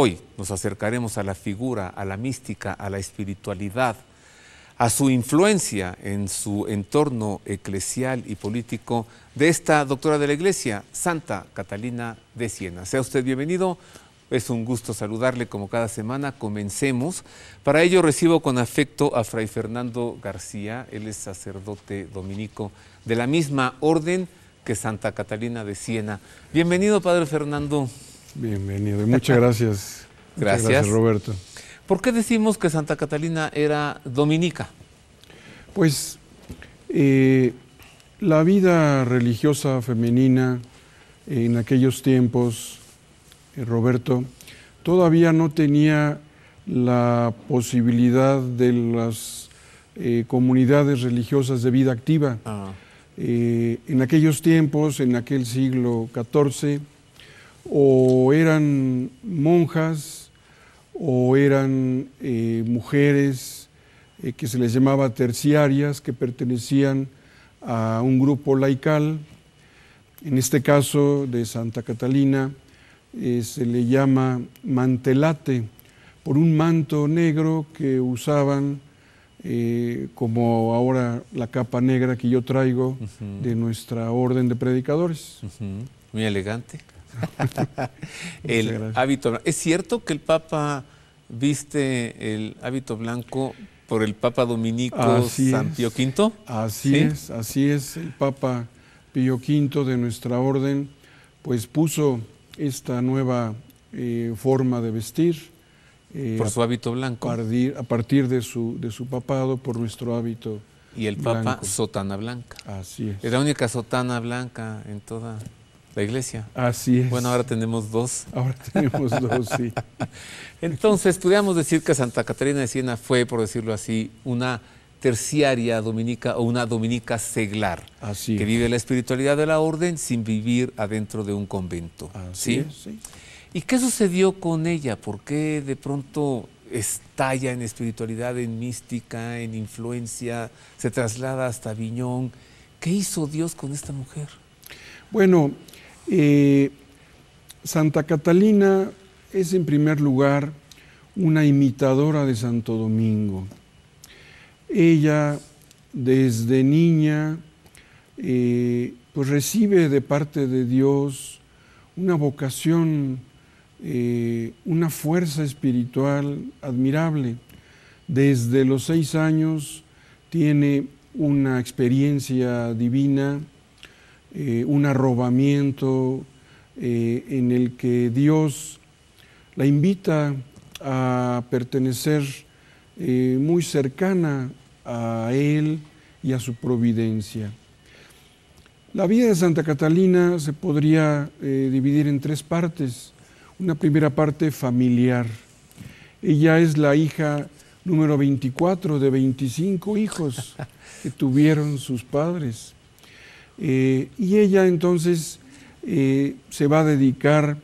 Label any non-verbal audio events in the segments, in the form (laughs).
Hoy nos acercaremos a la figura, a la mística, a la espiritualidad, a su influencia en su entorno eclesial y político de esta doctora de la Iglesia, Santa Catalina de Siena. Sea usted bienvenido. Es un gusto saludarle como cada semana. Comencemos. Para ello recibo con afecto a Fray Fernando García. Él es sacerdote dominico de la misma orden que Santa Catalina de Siena. Bienvenido, Padre Fernando. Bienvenido y (laughs) muchas gracias. gracias. Roberto. ¿Por qué decimos que Santa Catalina era dominica? Pues eh, la vida religiosa femenina en aquellos tiempos, eh, Roberto, todavía no tenía la posibilidad de las eh, comunidades religiosas de vida activa. Ah. en aquellos tiempos, en aquel siglo XIV, o eran monjas o eran eh, mujeres eh, que se les llamaba terciarias, que pertenecían a un grupo laical. En este caso de Santa Catalina eh, se le llama mantelate por un manto negro que usaban como ahora la capa negra que yo traigo de nuestra orden de predicadores. Muy elegante. (laughs) el hábito ¿Es cierto que el Papa viste el hábito blanco por el Papa Dominico San Pío V? Así es, así es. El Papa Pío V de nuestra orden, pues puso esta nueva eh, forma de vestir. Eh, por su hábito blanco. a partir de su, de su papado, por nuestro hábito y el Papa sotana blanca. Así es. la única sotana blanca en toda la iglesia. Así es. Bueno, ahora tenemos dos. Ahora tenemos dos, sí. (laughs) Entonces, podríamos decir que Santa Catarina de Siena fue, por decirlo así, una terciaria dominica o una dominica seglar, así que vive la espiritualidad de la orden sin vivir adentro de un convento. Así ¿Y qué sucedió con ella? ¿Por qué de pronto estalla en espiritualidad, en mística, en influencia, se traslada hasta Viñón? ¿Qué hizo Dios con esta mujer? Bueno, eh, Santa Catalina es en primer lugar una imitadora de Santo Domingo. Ella desde niña eh, pues, recibe de parte de Dios una vocación, eh, una fuerza espiritual admirable. Desde los seis años tiene una experiencia divina eh, un arrobamiento eh, en el que Dios la invita a pertenecer eh, muy cercana a Él y a su providencia. La vida de Santa Catalina se podría dividir en tres partes. Una primera parte familiar. Ella es la hija número 24 de 25 hijos que tuvieron sus padres. Eh, y ella entonces eh, se va a dedicar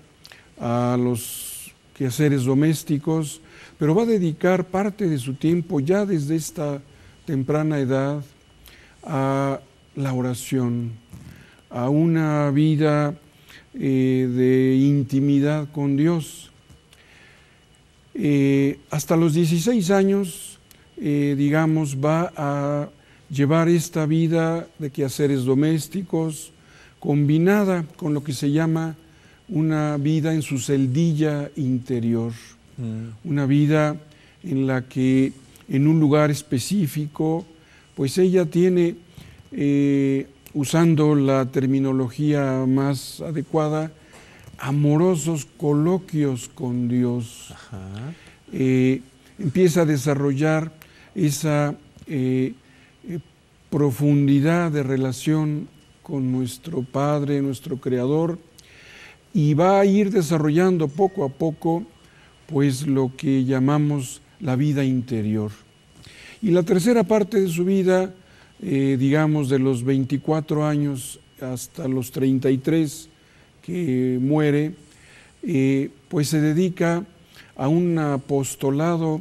a los quehaceres domésticos, pero va a dedicar parte de su tiempo ya desde esta temprana edad a la oración, a una vida eh, de intimidad con Dios. hasta los 16 años, digamos, va a llevar esta vida de quehaceres domésticos combinada con lo que se llama una vida en su celdilla interior, mm. una vida en la que en un lugar específico, pues ella tiene, eh, usando la terminología más adecuada, amorosos coloquios con Dios. Eh, empieza a desarrollar esa eh, eh, profundidad de relación con nuestro Padre, nuestro Creador, y va a ir desarrollando poco a poco pues lo que llamamos la vida interior. Y la tercera parte de su vida, eh, digamos de los 24 años hasta los 33 que muere, eh, pues se dedica a un apostolado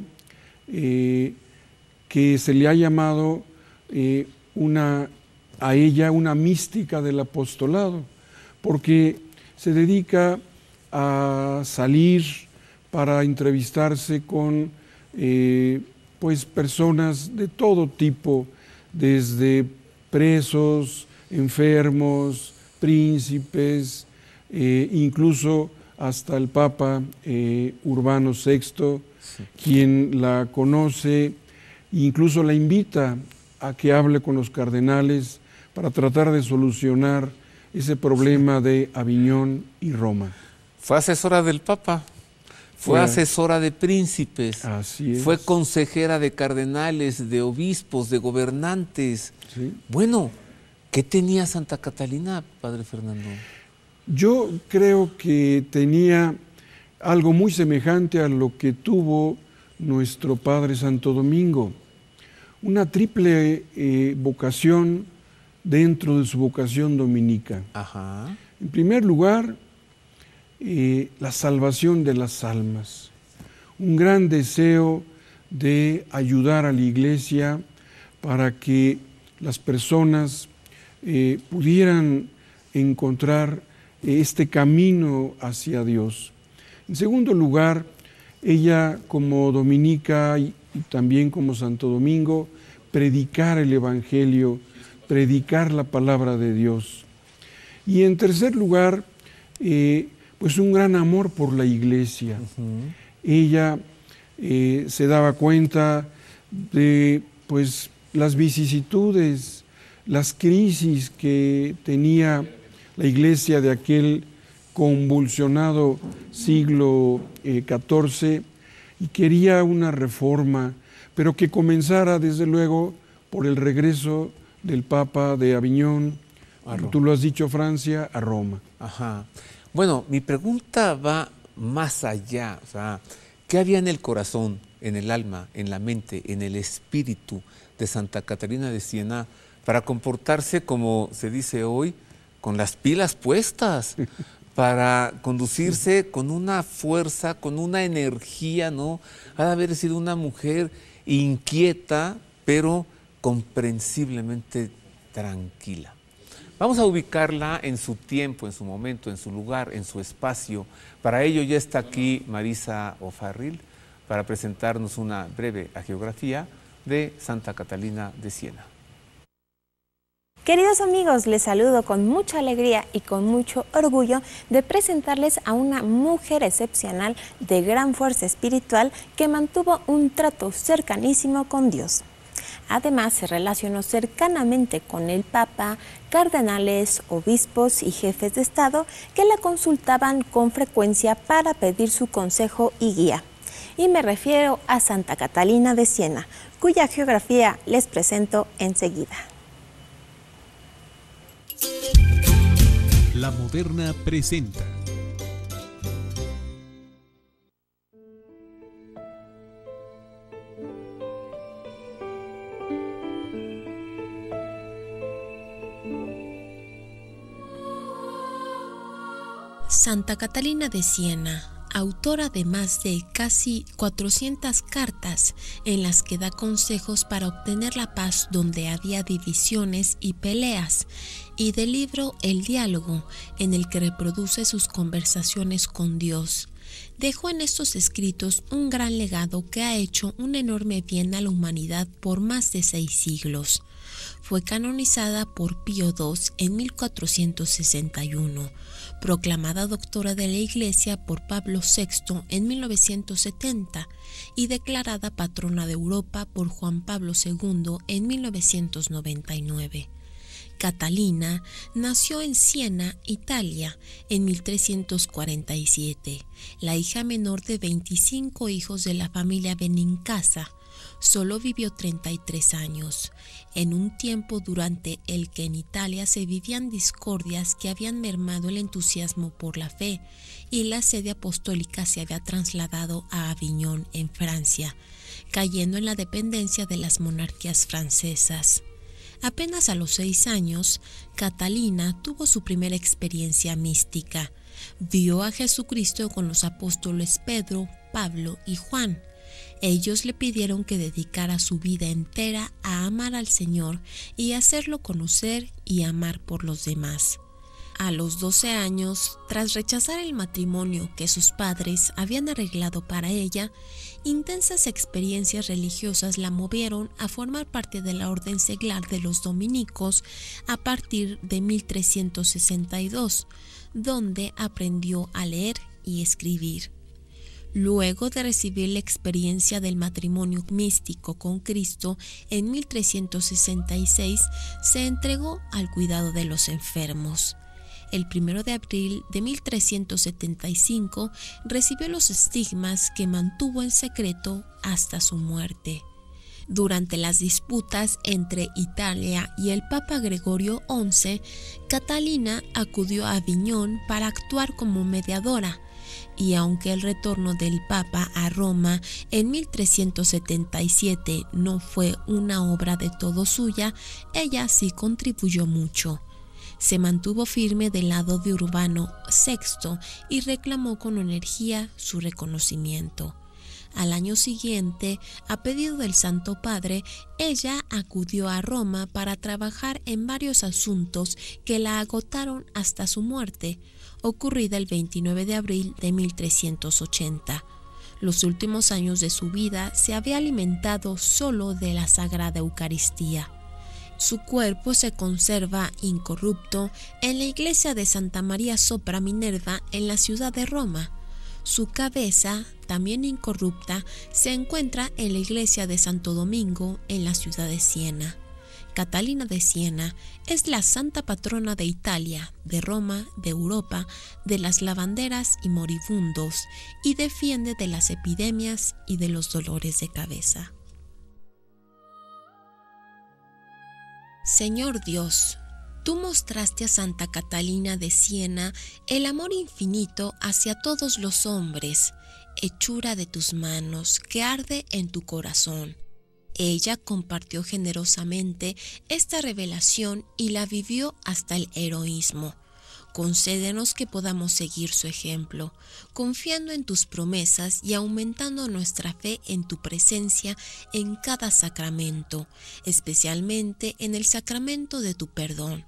que se le ha llamado eh, a ella una mística del apostolado, porque se dedica a salir para entrevistarse con eh, pues personas de todo tipo, desde presos, enfermos, príncipes, eh, incluso hasta el Papa Urbano VI, quien la conoce, incluso la invita a que hable con los cardenales para tratar de solucionar ese problema de Aviñón y Roma. Fue asesora del Papa, fue asesora de príncipes, fue consejera de cardenales, de obispos, de gobernantes. Bueno, ¿qué tenía Santa Catalina, Padre Fernando? Yo creo que tenía algo muy semejante a lo que tuvo nuestro Padre Santo Domingo una triple eh, vocación dentro de su vocación dominica. En primer lugar, eh, la salvación de las almas, un gran deseo de ayudar a la iglesia para que las personas eh, pudieran encontrar este camino hacia Dios. En segundo lugar, ella como dominica también como Santo Domingo, predicar el Evangelio, predicar la palabra de Dios. Y en tercer lugar, eh, pues un gran amor por la iglesia. Ella eh, se daba cuenta de pues las vicisitudes, las crisis que tenía la iglesia de aquel convulsionado siglo XIV eh, y quería una reforma, pero que comenzara desde luego por el regreso del Papa de Aviñón, tú lo has dicho, Francia, a Roma. Ajá. Bueno, mi pregunta va más allá, o sea, ¿qué había en el corazón, en el alma, en la mente, en el espíritu de Santa Catarina de Siena para comportarse como se dice hoy, con las pilas puestas, (laughs) para conducirse con una fuerza, con una energía, ¿no? Ha de haber sido una mujer inquieta, pero comprensiblemente tranquila. Vamos a ubicarla en su tiempo, en su momento, en su lugar, en su espacio. Para ello ya está aquí Marisa Ofarril, para presentarnos una breve geografía de Santa Catalina de Siena. Queridos amigos, les saludo con mucha alegría y con mucho orgullo de presentarles a una mujer excepcional de gran fuerza espiritual que mantuvo un trato cercanísimo con Dios. Además, se relacionó cercanamente con el Papa, cardenales, obispos y jefes de Estado que la consultaban con frecuencia para pedir su consejo y guía. Y me refiero a Santa Catalina de Siena, cuya geografía les presento enseguida. La Moderna presenta. Santa Catalina de Siena autora de más de casi 400 cartas en las que da consejos para obtener la paz donde había divisiones y peleas, y del libro El diálogo, en el que reproduce sus conversaciones con Dios. Dejó en estos escritos un gran legado que ha hecho un enorme bien a la humanidad por más de seis siglos. Fue canonizada por Pío II en 1461 proclamada doctora de la Iglesia por Pablo VI en 1970 y declarada patrona de Europa por Juan Pablo II en 1999. Catalina nació en Siena, Italia, en 1347, la hija menor de 25 hijos de la familia Benincasa, solo vivió 33 años, en un tiempo durante el que en Italia se vivían discordias que habían mermado el entusiasmo por la fe y la sede apostólica se había trasladado a Aviñón, en Francia, cayendo en la dependencia de las monarquías francesas. Apenas a los seis años, Catalina tuvo su primera experiencia mística. Vio a Jesucristo con los apóstoles Pedro, Pablo y Juan ellos le pidieron que dedicara su vida entera a amar al Señor y hacerlo conocer y amar por los demás. A los 12 años, tras rechazar el matrimonio que sus padres habían arreglado para ella, intensas experiencias religiosas la movieron a formar parte de la orden seglar de los dominicos a partir de 1362, donde aprendió a leer y escribir. Luego de recibir la experiencia del matrimonio místico con Cristo en 1366, se entregó al cuidado de los enfermos. El 1 de abril de 1375 recibió los estigmas que mantuvo en secreto hasta su muerte. Durante las disputas entre Italia y el Papa Gregorio XI, Catalina acudió a Aviñón para actuar como mediadora y aunque el retorno del Papa a Roma en 1377 no fue una obra de todo suya, ella sí contribuyó mucho. Se mantuvo firme del lado de Urbano VI y reclamó con energía su reconocimiento. Al año siguiente, a pedido del Santo Padre, ella acudió a Roma para trabajar en varios asuntos que la agotaron hasta su muerte, ocurrida el 29 de abril de 1380. Los últimos años de su vida se había alimentado solo de la Sagrada Eucaristía. Su cuerpo se conserva incorrupto en la iglesia de Santa María Sopra Minerva en la ciudad de Roma. Su cabeza, también incorrupta, se encuentra en la iglesia de Santo Domingo en la ciudad de Siena. Catalina de Siena es la santa patrona de Italia, de Roma, de Europa, de las lavanderas y moribundos, y defiende de las epidemias y de los dolores de cabeza. Señor Dios, tú mostraste a Santa Catalina de Siena el amor infinito hacia todos los hombres, hechura de tus manos que arde en tu corazón ella compartió generosamente esta revelación y la vivió hasta el heroísmo. Concédenos que podamos seguir su ejemplo, confiando en tus promesas y aumentando nuestra fe en tu presencia en cada sacramento, especialmente en el sacramento de tu perdón.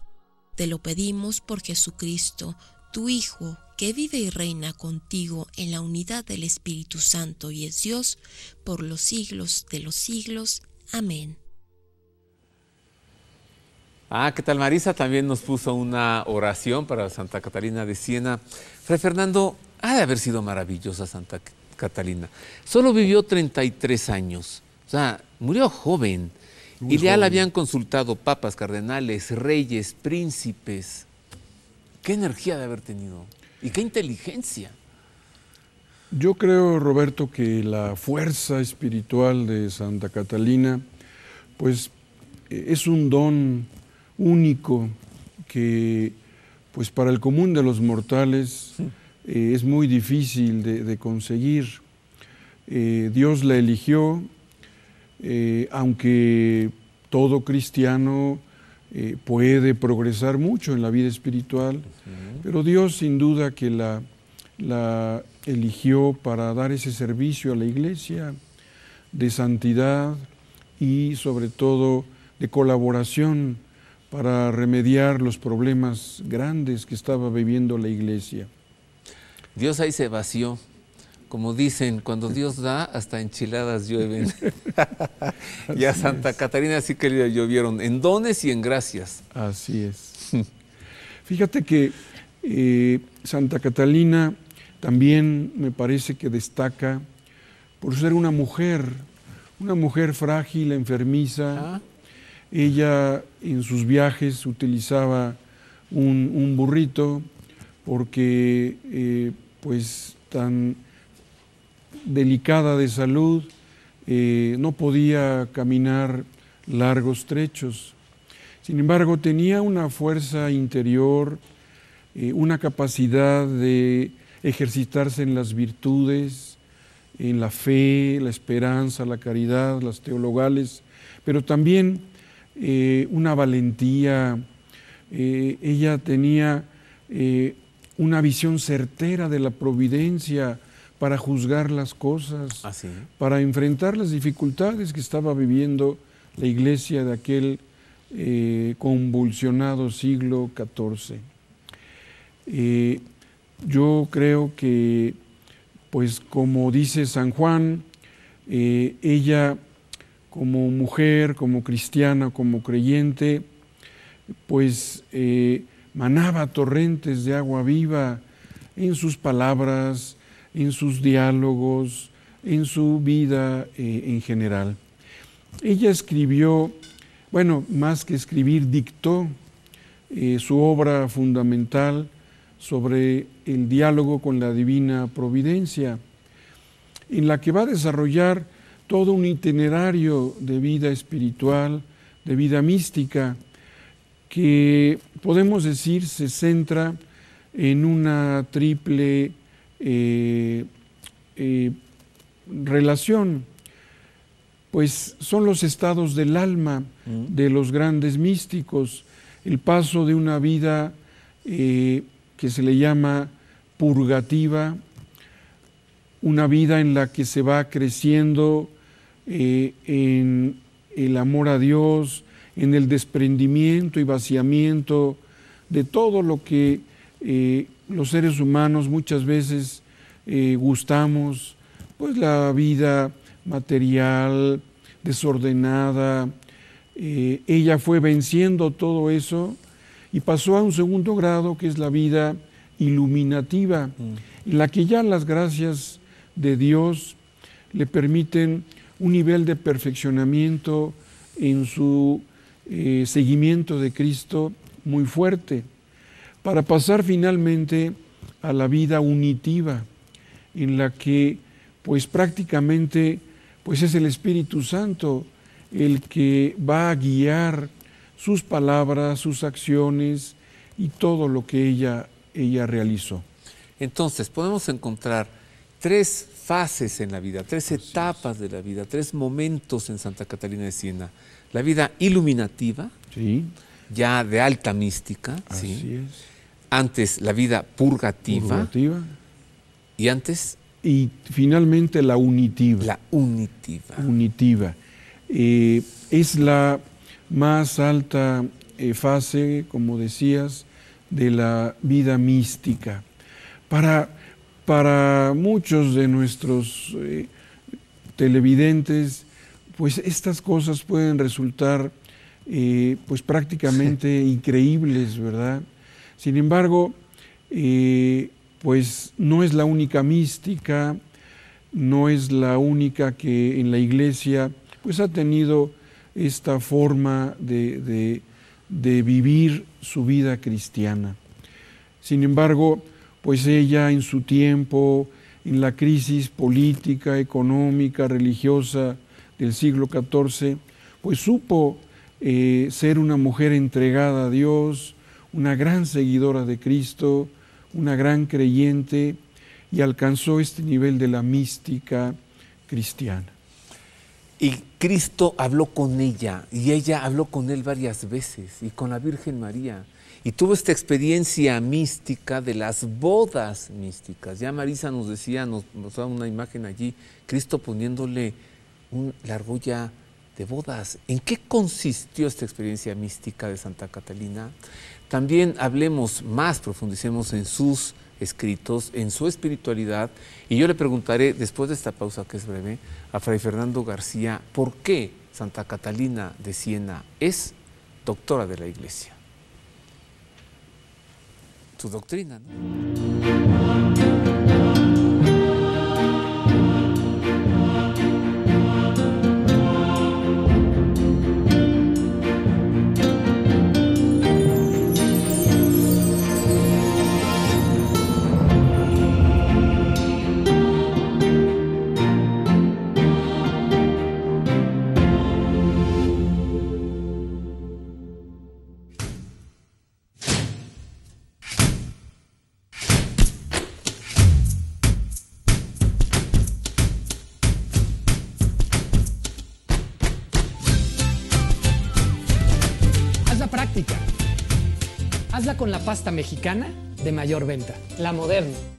Te lo pedimos por Jesucristo, tu Hijo, que vive y reina contigo en la unidad del Espíritu Santo y es Dios, por los siglos de los siglos. Amén. Ah, ¿qué tal Marisa? También nos puso una oración para Santa Catalina de Siena. Fray Fernando, ha de haber sido maravillosa Santa Catalina. Solo vivió 33 años, o sea, murió joven. y ya la habían consultado papas, cardenales, reyes, príncipes. Qué energía de haber tenido y qué inteligencia. Yo creo, Roberto, que la fuerza espiritual de Santa Catalina, pues eh, es un don único que, pues para el común de los mortales, eh, es muy difícil de, conseguir. Eh, Dios la eligió, aunque todo cristiano eh, puede progresar mucho en la vida espiritual, pero Dios sin duda que la, la eligió para dar ese servicio a la iglesia de santidad y sobre todo de colaboración para remediar los problemas grandes que estaba viviendo la iglesia. Dios ahí se vació como dicen, cuando Dios da, hasta enchiladas llueven. (laughs) y a Santa Catalina sí que le llovieron, en dones y en gracias. Así es. (laughs) Fíjate que eh, Santa Catalina también me parece que destaca por ser una mujer, una mujer frágil, enfermiza. Ah. Ella en sus viajes utilizaba un, burrito porque eh, pues tan delicada de salud, eh, no podía caminar largos trechos. Sin embargo, tenía una fuerza interior, eh, una capacidad de ejercitarse en las virtudes, en la fe, la esperanza, la caridad, las teologales, pero también eh, una valentía. ella tenía una visión certera de la providencia para juzgar las cosas, ah, para enfrentar las dificultades que estaba viviendo la iglesia de aquel eh, convulsionado siglo XIV. Eh, yo creo que, pues como dice San Juan, eh, ella como mujer, como cristiana, como creyente, pues manaba torrentes de agua viva en sus palabras, en sus diálogos, en su vida eh, en general. Ella escribió, bueno, más que escribir, dictó eh, su obra fundamental sobre el diálogo con la divina providencia, en la que va a desarrollar todo un itinerario de vida espiritual, de vida mística, que podemos decir se centra en una triple eh, eh, relación, pues son los estados del alma mm. de los grandes místicos, el paso de una vida eh, que se le llama purgativa, una vida en la que se va creciendo en el amor a Dios, en el desprendimiento y vaciamiento de todo lo que los seres humanos muchas veces eh, gustamos pues la vida material, desordenada. Eh, ella fue venciendo todo eso y pasó a un segundo grado que es la vida iluminativa, en mm. la que ya las gracias de Dios le permiten un nivel de perfeccionamiento en su eh, seguimiento de Cristo muy fuerte para pasar finalmente a la vida unitiva, en la que pues prácticamente pues es el Espíritu Santo el que va a guiar sus palabras, sus acciones y todo lo que ella, ella realizó. Entonces, podemos encontrar tres fases en la vida, tres etapas de la vida, tres momentos en Santa Catalina de Siena. La vida iluminativa, ya de alta mística, Así es antes la vida purgativa, y antes... Y finalmente la unitiva. La unitiva. Unitiva. Eh, es la más alta eh, fase, como decías, de la vida mística. Para, para muchos de nuestros eh, televidentes, pues estas cosas pueden resultar pues prácticamente (laughs) increíbles, ¿verdad? Sin embargo, eh, pues no es la única mística, no es la única que en la iglesia pues ha tenido esta forma de, vivir su vida cristiana. Sin embargo, pues ella en su tiempo, en la crisis política, económica, religiosa del siglo XIV, pues supo eh, ser una mujer entregada a Dios, una gran seguidora de Cristo, una gran creyente y alcanzó este nivel de la mística cristiana. Y Cristo habló con ella y ella habló con él varias veces y con la Virgen María. Y tuvo esta experiencia mística de las bodas místicas. Ya Marisa nos decía, nos mostraba una imagen allí, Cristo poniéndole la argolla de bodas. ¿En qué consistió esta experiencia mística de Santa Catalina? También hablemos más, profundicemos en sus escritos, en su espiritualidad. Y yo le preguntaré, después de esta pausa que es breve, a Fray Fernando García, ¿por qué Santa Catalina de Siena es doctora de la Iglesia? Su doctrina. ¿no? pasta mexicana de mayor venta, la moderna.